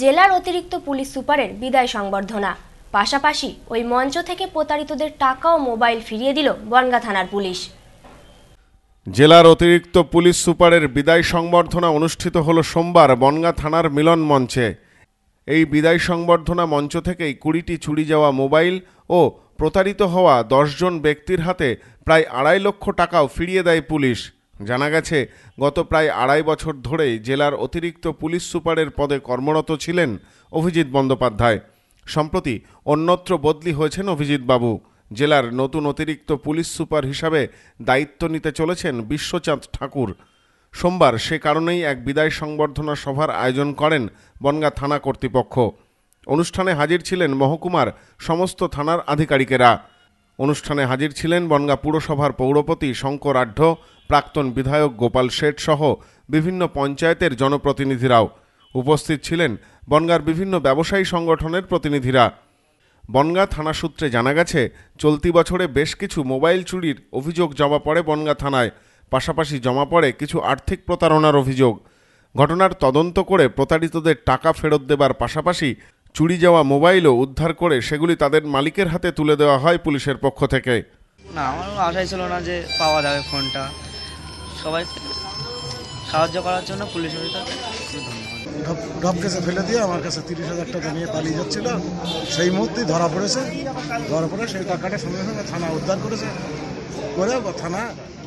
জেলার অতিরিক্ত পুলিশ সুপারের বিদায় সংবর্ধনা পাশাপাশি ওই মঞ্চ থেকে প্রতারিতদের টাকা ও মোবাইল ফিরিয়ে দিল বনগা থানার পুলিশ জেলার অতিরিক্ত পুলিশ সুপারের বিদায় সংবর্ধনা অনুষ্ঠিত হল সোমবার বনগা থানার মিলন মঞ্চে এই বিদায় সংবর্ধনা মঞ্চ থেকেই কুড়িটি চুরি যাওয়া মোবাইল ও প্রতারিত হওয়া দশজন ব্যক্তির হাতে প্রায় আড়াই লক্ষ টাকাও ফিরিয়ে দেয় পুলিশ জানা গেছে গত প্রায় আড়াই বছর ধরেই জেলার অতিরিক্ত পুলিশ সুপারের পদে কর্মরত ছিলেন অভিজিৎ বন্দ্যোপাধ্যায় সম্প্রতি অন্যত্র বদলি হয়েছেন অভিজিৎ বাবু জেলার নতুন অতিরিক্ত পুলিশ সুপার হিসাবে দায়িত্ব নিতে চলেছেন বিশ্বচাঁদ ঠাকুর সোমবার সে কারণেই এক বিদায় সংবর্ধনা সভার আয়োজন করেন বনগা থানা কর্তৃপক্ষ অনুষ্ঠানে হাজির ছিলেন মহকুমার সমস্ত থানার আধিকারিকেরা অনুষ্ঠানে হাজির ছিলেন বনগা পুরসভার পৌরপতি শঙ্কর আঢ্য প্রাক্তন বিধায়ক গোপাল শেঠ সহ বিভিন্ন পঞ্চায়েতের জনপ্রতিনিধিরাও উপস্থিত ছিলেন বনগার বিভিন্ন ব্যবসায়ী সংগঠনের প্রতিনিধিরা বনগা থানা সূত্রে জানা গেছে চলতি বছরে বেশ কিছু মোবাইল চুরির অভিযোগ জমা পড়ে বনগা থানায় পাশাপাশি জমা পড়ে কিছু আর্থিক প্রতারণার অভিযোগ ঘটনার তদন্ত করে প্রতারিতদের টাকা ফেরত দেবার পাশাপাশি চুরি যাওয়া মোবাইলও উদ্ধার করে সেগুলি তাদের মালিকের হাতে তুলে দেওয়া হয় পুলিশের পক্ষ থেকে না আমার আশাই ছিল না যে পাওয়া যাবে ফোনটা সবাই সাহায্য করার জন্য পুলিশ ঢপ কেসে ফেলে দিয়ে আমার কাছে তিরিশ হাজার টাকা নিয়ে পালিয়ে যাচ্ছিল সেই মুহূর্তেই ধরা পড়েছে ধরা পড়ে সেই টাকাটা সঙ্গে সঙ্গে থানা উদ্ধার করেছে করে থানা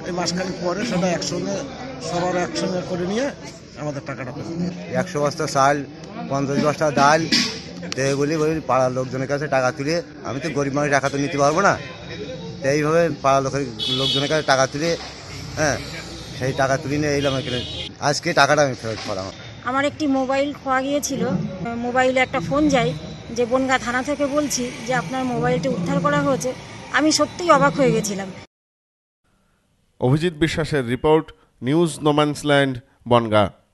এই মাসখানেক পরে সেটা একসঙ্গে সবার একসঙ্গে করে নিয়ে আমাদের টাকাটা একশো বস্তা চাল পঞ্চাশ বস্তা ডাল দেবে বলি বলি পাড়ার লোকজনের কাছে টাকা তুলে আমি তো গরিব মানুষ টাকা তো নিতে পারবো না তো এইভাবে পাড়ার লোকের লোকজনের কাছে টাকা তুলে হ্যাঁ সেই টাকা তুলে নিয়ে এলাম এখানে আজকে টাকাটা আমি ফেরত পালাম আমার একটি মোবাইল খোয়া গিয়েছিল মোবাইলে একটা ফোন যাই যে বনগা থানা থেকে বলছি যে আপনার মোবাইলটি উদ্ধার করা হয়েছে আমি সত্যিই অবাক হয়ে গেছিলাম অভিজিৎ বিশ্বাসের রিপোর্ট নিউজ নোম্যান্সল্যান্ড বনগা